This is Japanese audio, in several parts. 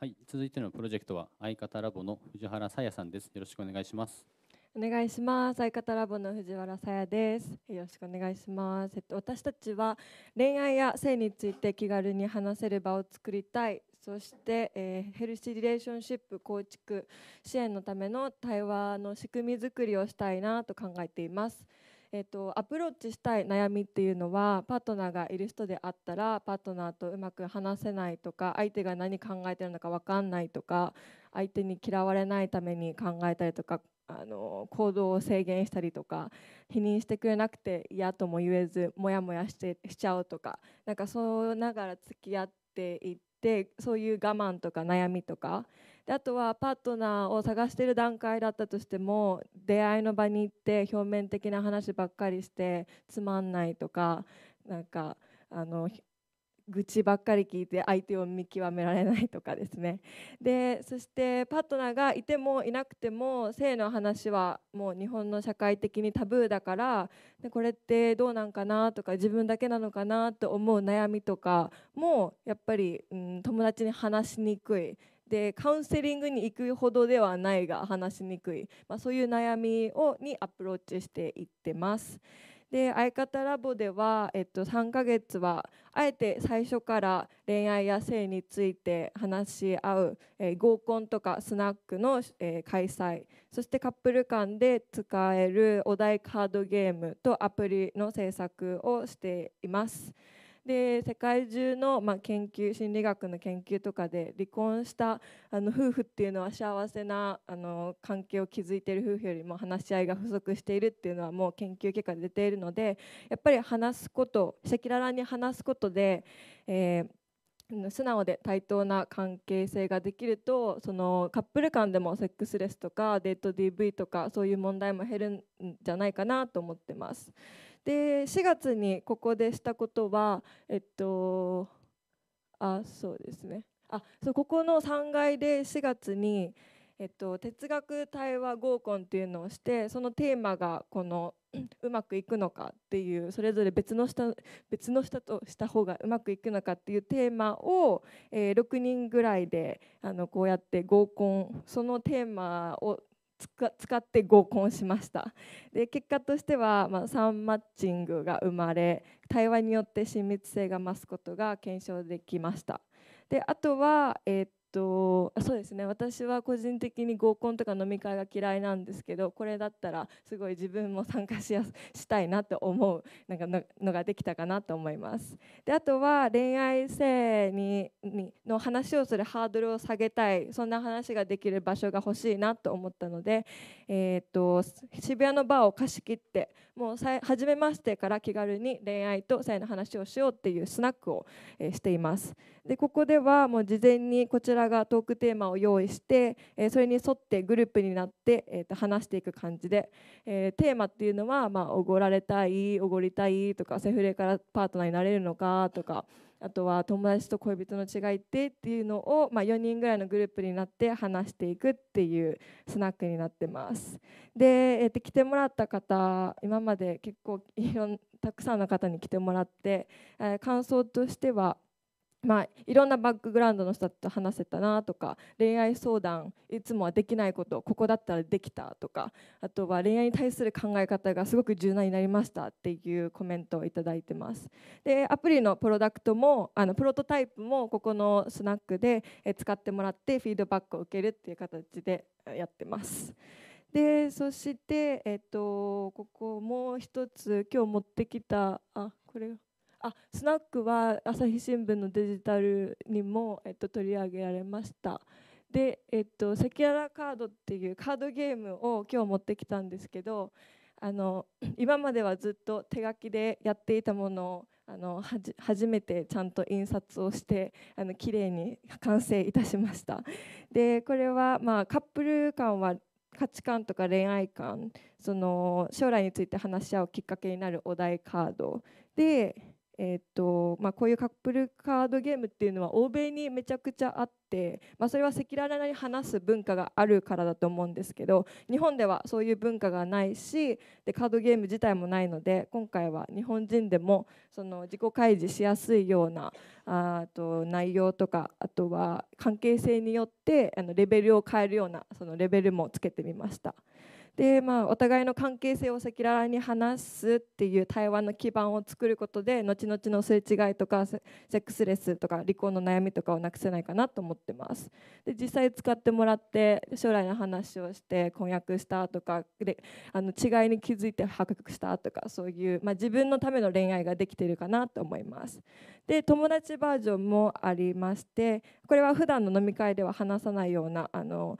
はい、続いてのプロジェクトは相方ラボの藤原さやさんです。よろしくお願いします。お願いします。相方ラボの藤原さやです。よろしくお願いします。えっと、私たちは恋愛や性について気軽に話せる場を作りたい。そして、えー、ヘルシーリレーションシップ構築支援のための対話の仕組みづくりをしたいなと考えています。えっと、アプローチしたい悩みっていうのはパートナーがいる人であったらパートナーとうまく話せないとか相手が何考えてるのか分かんないとか相手に嫌われないために考えたりとかあの行動を制限したりとか否認してくれなくて嫌とも言えずモヤモヤしてしちゃうとかなんかそうながら付き合っていって。でそういう我慢とか悩みとかであとはパートナーを探してる段階だったとしても出会いの場に行って表面的な話ばっかりしてつまんないとかなんかあの愚痴ばっかり聞いて相手を見極められないとかですねでそしてパートナーがいてもいなくても性の話はもう日本の社会的にタブーだからでこれってどうなんかなとか自分だけなのかなと思う悩みとかもやっぱり、うん、友達に話しにくいでカウンセリングに行くほどではないが話しにくい、まあ、そういう悩みをにアプローチしていってます。で相方ラボでは、えっと、3ヶ月はあえて最初から恋愛や性について話し合う、えー、合コンとかスナックの、えー、開催そしてカップル間で使えるお題カードゲームとアプリの制作をしています。で世界中の、まあ、研究心理学の研究とかで離婚したあの夫婦っていうのは幸せなあの関係を築いている夫婦よりも話し合いが不足しているっていうのはもう研究結果で出ているのでやっぱり話すこと赤裸々に話すことで、えー素直で対等な関係性ができるとそのカップル間でもセックスレスとかデート DV とかそういう問題も減るんじゃないかなと思ってます。で4月にここでしたことはえっとあそうですねあそうここの3階で4月に、えっと、哲学対話合コンっていうのをしてそのテーマがこの うまくいくのかっていうそれぞれ別の下別の下とした方がうまくいくのかっていうテーマを、えー、6人ぐらいであのこうやって合コンそのテーマを使って合コンしましたで結果としては、まあ、サンマッチングが生まれ対話によって親密性が増すことが検証できましたであとは、えーとあそうですね私は個人的に合コンとか飲み会が嫌いなんですけどこれだったらすごい自分も参加しやしたいなと思うなんかのができたかなと思いますであとは恋愛性にの話をするハードルを下げたいそんな話ができる場所が欲しいなと思ったので、えーと、と渋谷のバーを貸し切ってもうさ初めましてから気軽に恋愛と性の話をしようっていうスナックを、えー、していますでここではもう事前にこちらがトークテーマを用意して、えそれに沿ってグループになって、えと話していく感じで、えテーマっていうのは、まあ、おごられたいおごりたいとかセフレからパートナーになれるのかとかあとは友達と恋人の違いってっていうのを、まあ、4人ぐらいのグループになって話していくっていうスナックになってます。で、えー、と来てもらった方今まで結構いろんたくさんの方に来てもらって、えー、感想としてはまあ、いろんなバックグラウンドの人と話せたなとか恋愛相談いつもはできないことここだったらできたとかあとは恋愛に対する考え方がすごく柔軟になりましたっていうコメントを頂いてますでアプリのプロダクトもあのプロトタイプもここのスナックで使ってもらってフィードバックを受けるっていう形でやってます。でそして、えっと、ここもう一つ今日持ってきたあこれあスナックは朝日新聞のデジタルにも、えっと、取り上げられました。で、えっと、セキュラカードっていうカードゲームを今日持ってきたんですけどあの今まではずっと手書きでやっていたものをあの初めてちゃんと印刷をしてあの綺麗に完成いたしましたでこれは、まあ、カップル感は価値観とか恋愛観その将来について話し合うきっかけになるお題カードでえーとまあ、こういうカップルカードゲームっていうのは欧米にめちゃくちゃあって、まあ、それは赤裸々に話す文化があるからだと思うんですけど日本ではそういう文化がないしでカードゲーム自体もないので今回は日本人でもその自己開示しやすいようなあと内容とかあとは関係性によってあのレベルを変えるようなそのレベルもつけてみました。でまあ、お互いの関係性を赤裸々に話すっていう対話の基盤を作ることで後々のすれ違いとかセックスレスとか離婚の悩みとかをなくせないかなと思ってますで実際使ってもらって将来の話をして婚約したとかであの違いに気づいて発覚したとかそういう、まあ、自分のための恋愛ができているかなと思いますで友達バージョンもありましてこれは普段の飲み会では話さないようなあの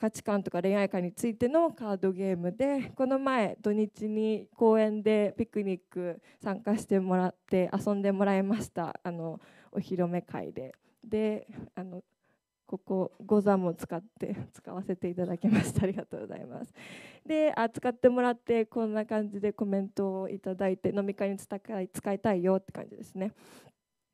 価値観とか恋愛観についてのカードゲームでこの前土日に公園でピクニック参加してもらって遊んでもらいましたあのお披露目会で。であのここゴザも使って使わせていただきました ありがとうございますであ使ってもらってこんな感じでコメントを頂いて飲み会に使いたいよって感じですね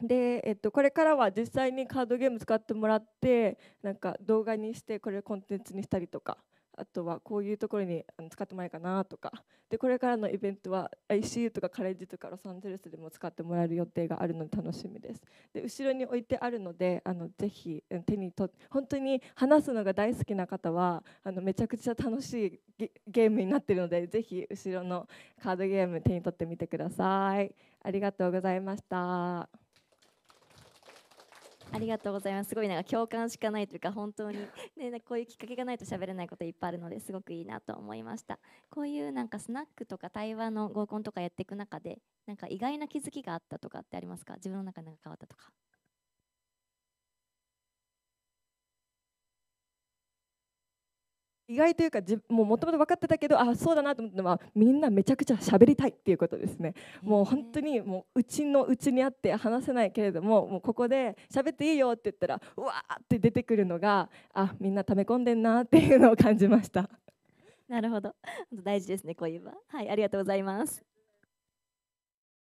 で、えっと、これからは実際にカードゲーム使ってもらってなんか動画にしてこれをコンテンツにしたりとかあとはこういうところに使ってもらえるかなとかでこれからのイベントは ICU とかカレッジとかロサンゼルスでも使ってもらえる予定があるので楽しみですで後ろに置いてあるのであのぜひ手に取っ本当に話すのが大好きな方はあのめちゃくちゃ楽しいゲームになってるのでぜひ後ろのカードゲーム手に取ってみてくださいありがとうございました。ありがとうございます。すごいなんか共感しかないというか、本当に、ね、こういうきっかけがないと喋れないこといっぱいあるのですごくいいなと思いました。こういうなんかスナックとか対話の合コンとかやっていく中で、なんか意外な気づきがあったとかってありますか自分の中で変わったとか。意外というかもともと分かってたけどあそうだなと思ったのはみんなめちゃくちゃ喋りたいっていうことですねもう本当にもううちのうちにあって話せないけれどももうここで喋っていいよって言ったらうわーって出てくるのがあみんな溜め込んでんなっていうのを感じましたなるほど大事ですねこういう場はいありがとうございます